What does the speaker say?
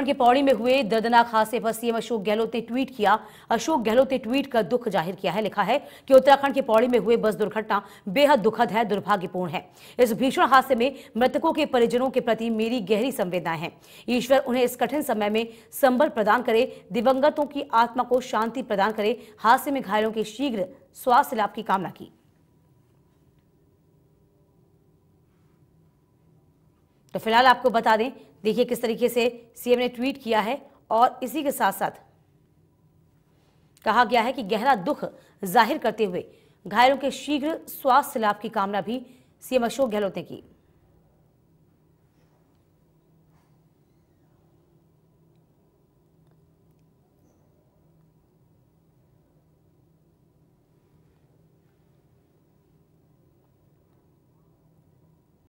उत्तराखंड के पौड़ी में हुए दर्दनाक हादसे पर सीएम अशोक गहलोत ने ट्वीट किया अशोक गहलोत ने ट्वीट कर दुख जाहिर किया है लिखा है कि उत्तराखंड के पौड़ी में हुए बस दुर्घटना बेहद दुखद है दुर्भाग्यपूर्ण है इस भीषण हादसे में मृतकों के परिजनों के प्रति मेरी गहरी संवेदनाएं हैं ईश्वर उन्हें इस कठिन समय में संबल प्रदान करे दिवंगतों की आत्मा को शांति प्रदान करे हादसे में घायलों के शीघ्र स्वास्थ्य लाभ की कामना की तो फिलहाल आपको बता दें देखिए किस तरीके से सीएम ने ट्वीट किया है और इसी के साथ साथ कहा गया है कि गहरा दुख जाहिर करते हुए घायलों के शीघ्र स्वास्थ्य लाभ की कामना भी सीएम अशोक गहलोत ने की